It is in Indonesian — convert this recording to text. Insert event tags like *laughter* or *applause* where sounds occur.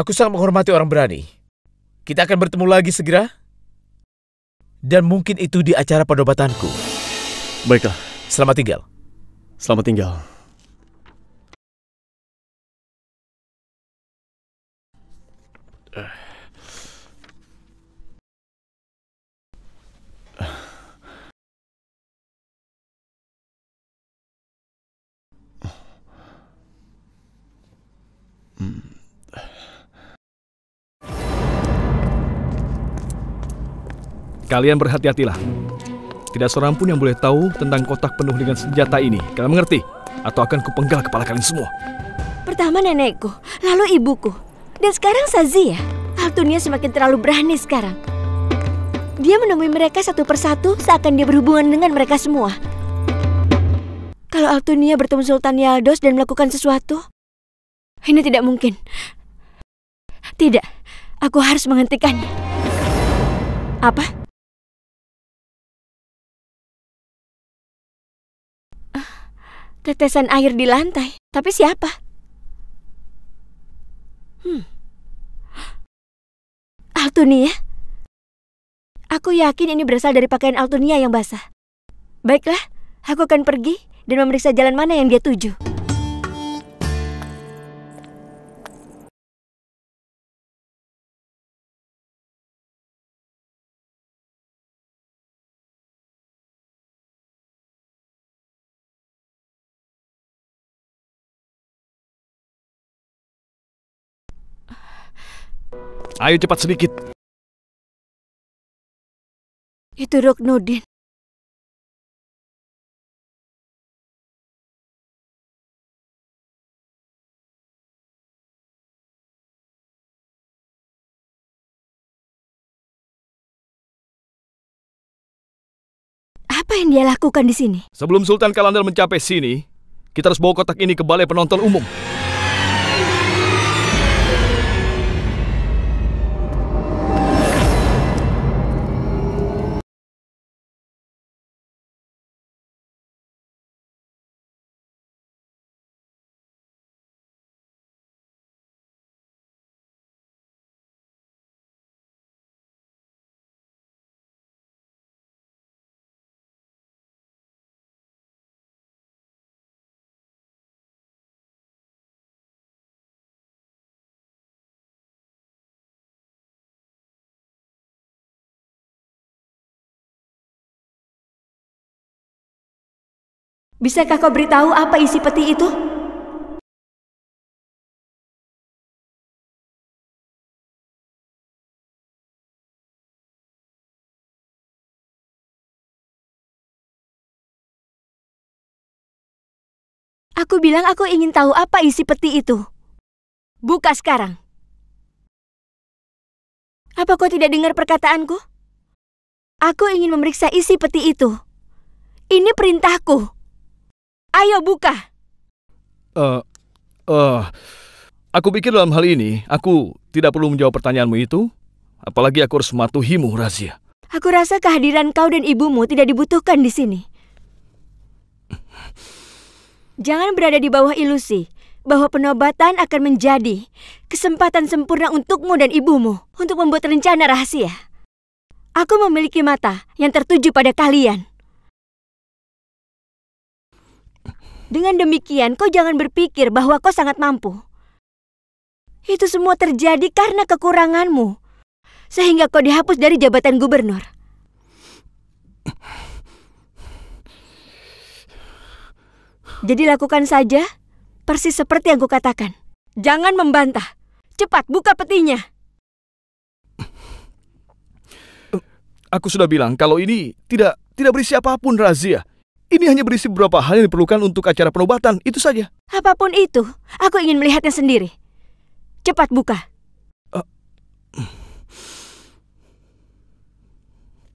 Aku sangat menghormati orang berani. Kita akan bertemu lagi segera. Dan mungkin itu di acara pendobatanku. Baiklah. Selamat tinggal. Selamat tinggal. *sighs* Mm. Kalian berhati-hatilah. Tidak seorang pun yang boleh tahu tentang kotak penuh dengan senjata ini. Kalian mengerti? Atau akan kupenggal kepala kalian semua. Pertama nenekku, lalu ibuku. Dan sekarang Sazia. Ya. Altunia semakin terlalu berani sekarang. Dia menemui mereka satu persatu seakan dia berhubungan dengan mereka semua. Kalau Altunia bertemu Sultan Yaldos dan melakukan sesuatu, ini tidak mungkin. Tidak, aku harus menghentikannya. Apa? tetesan air di lantai. Tapi siapa? Hmm. Altunia? Aku yakin ini berasal dari pakaian Altunia yang basah. Baiklah, aku akan pergi dan memeriksa jalan mana yang dia tuju. Ayo cepat sedikit. Itu Roknudin. Apa yang dia lakukan di sini? Sebelum Sultan Kalandar mencapai sini, kita harus bawa kotak ini ke balai penonton umum. Bisakah kau beritahu apa isi peti itu? Aku bilang aku ingin tahu apa isi peti itu. Buka sekarang. Apa kau tidak dengar perkataanku? Aku ingin memeriksa isi peti itu. Ini perintahku. Ayo buka. uh, uh, aku pikir dalam hal ini aku tidak perlu menjawab pertanyaanmu itu, apalagi aku harus mematuhimu, Razia. Aku rasa kehadiran kau dan ibumu tidak dibutuhkan di sini. Jangan berada di bawah ilusi bahwa penobatan akan menjadi kesempatan sempurna untukmu dan ibumu untuk membuat rencana rahasia. Aku memiliki mata yang tertuju pada kalian. Dengan demikian, kau jangan berpikir bahwa kau sangat mampu. Itu semua terjadi karena kekuranganmu, sehingga kau dihapus dari jabatan gubernur. Jadi lakukan saja, persis seperti yang kukatakan. Jangan membantah. Cepat, buka petinya. Aku sudah bilang kalau ini tidak tidak berisi apapun razia. Ini hanya berisi beberapa hal yang diperlukan untuk acara penobatan, itu saja. Apapun itu, aku ingin melihatnya sendiri. Cepat buka.